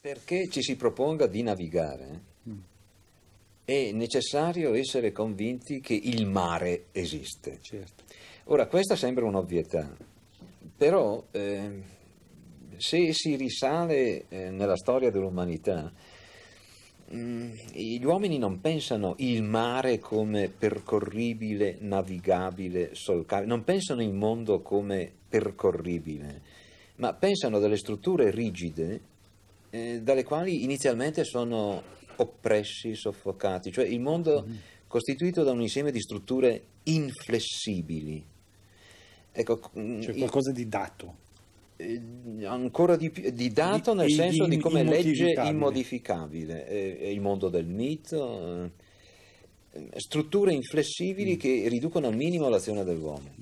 Perché ci si proponga di navigare eh, è necessario essere convinti che il mare esiste. Certo. Ora, questa sembra un'ovvietà, però eh, se si risale eh, nella storia dell'umanità Mm, gli uomini non pensano il mare come percorribile, navigabile, solcabile, non pensano il mondo come percorribile, ma pensano delle strutture rigide eh, dalle quali inizialmente sono oppressi, soffocati, cioè il mondo mm. costituito da un insieme di strutture inflessibili. Ecco, mm, c'è qualcosa di dato. Eh, ancora di, più, di dato di, nel senso di, di come legge immodificabile, è, eh, è eh, il mondo del mito, strutture inflessibili mm. che riducono al minimo l'azione dell'uomo.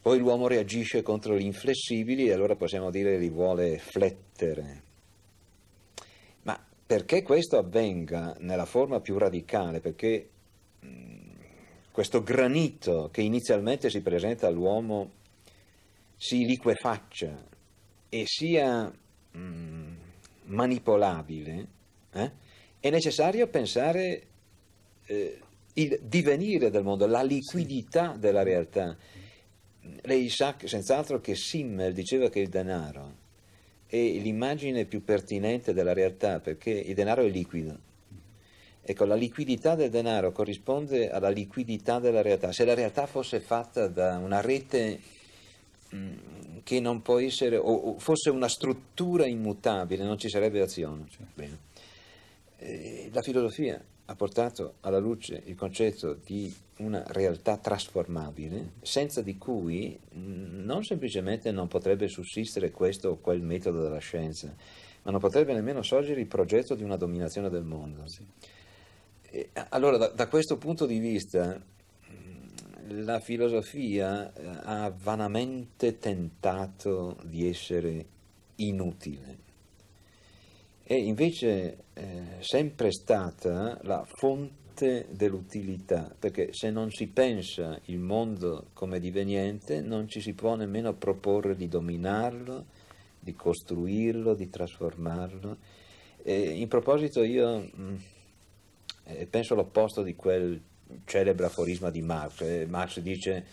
Poi l'uomo reagisce contro gli inflessibili e allora possiamo dire li vuole flettere. Ma perché questo avvenga nella forma più radicale, perché mh, mm, questo granito che inizialmente si presenta all'uomo si liquefaccia e sia mm, manipolabile, eh, è necessario pensare eh, il divenire del mondo, la liquidità sì. della realtà. Lei sa senz'altro che Simmel diceva che il denaro è l'immagine più pertinente della realtà perché il denaro è liquido. Ecco, la liquidità del denaro corrisponde alla liquidità della realtà. Se la realtà fosse fatta da una rete Mm, che non può essere, o, fosse una struttura immutabile, non ci sarebbe azione. Sì. Eh, la filosofia ha portato alla luce il concetto di una realtà trasformabile, senza di cui mm, non semplicemente non potrebbe sussistere questo o quel metodo della scienza, ma non potrebbe nemmeno sorgere il progetto di una dominazione del mondo. Sì. Eh, allora, da, da, questo punto di vista, la filosofia eh, ha vanamente tentato di essere inutile. È invece eh, sempre stata la fonte dell'utilità, perché se non si pensa il mondo come diveniente, non ci si può nemmeno proporre di dominarlo, di costruirlo, di trasformarlo. E in proposito io mh, mm, eh, penso l'opposto di quel celebre aforisma di Marx. Marx dice,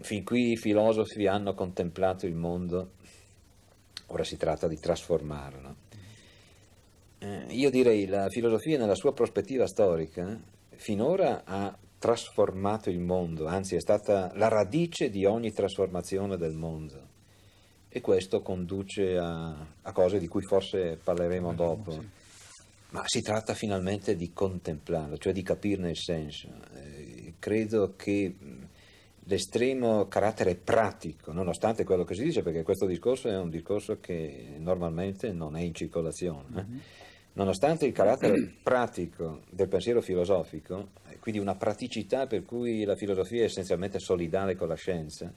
fin qui i filosofi hanno contemplato il mondo, ora si tratta di trasformarlo. Eh, io direi la filosofia nella sua prospettiva storica finora ha trasformato il mondo, anzi è stata la radice di ogni trasformazione del mondo e questo conduce a, a cose di cui forse parleremo eh, dopo ma si tratta finalmente di contemplarlo, cioè di capirne il senso. Eh, credo che l'estremo carattere pratico, nonostante quello che si dice, perché questo discorso è un discorso che normalmente non è in circolazione, eh. mm-hmm. nonostante il carattere pratico del pensiero filosofico, eh, quindi una praticità per cui la filosofia è essenzialmente solidale con la scienza,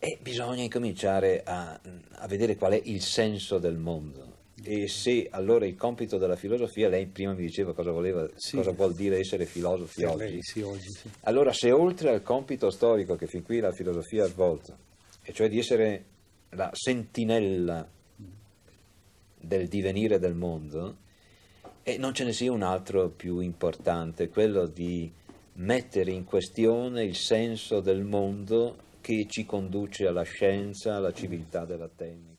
e eh, bisogna incominciare a, a vedere qual è il senso del mondo e se allora il compito della filosofia, lei prima mi diceva cosa, voleva, sì. cosa vuol dire essere filosofi oggi. Lei, sì, oggi sì. Allora se oltre al compito storico che fin qui la filosofia ha svolto, e cioè di essere la sentinella del divenire del mondo, e eh, non ce ne sia un altro più importante, quello di mettere in questione il senso del mondo che ci conduce alla scienza, alla civiltà della tecnica.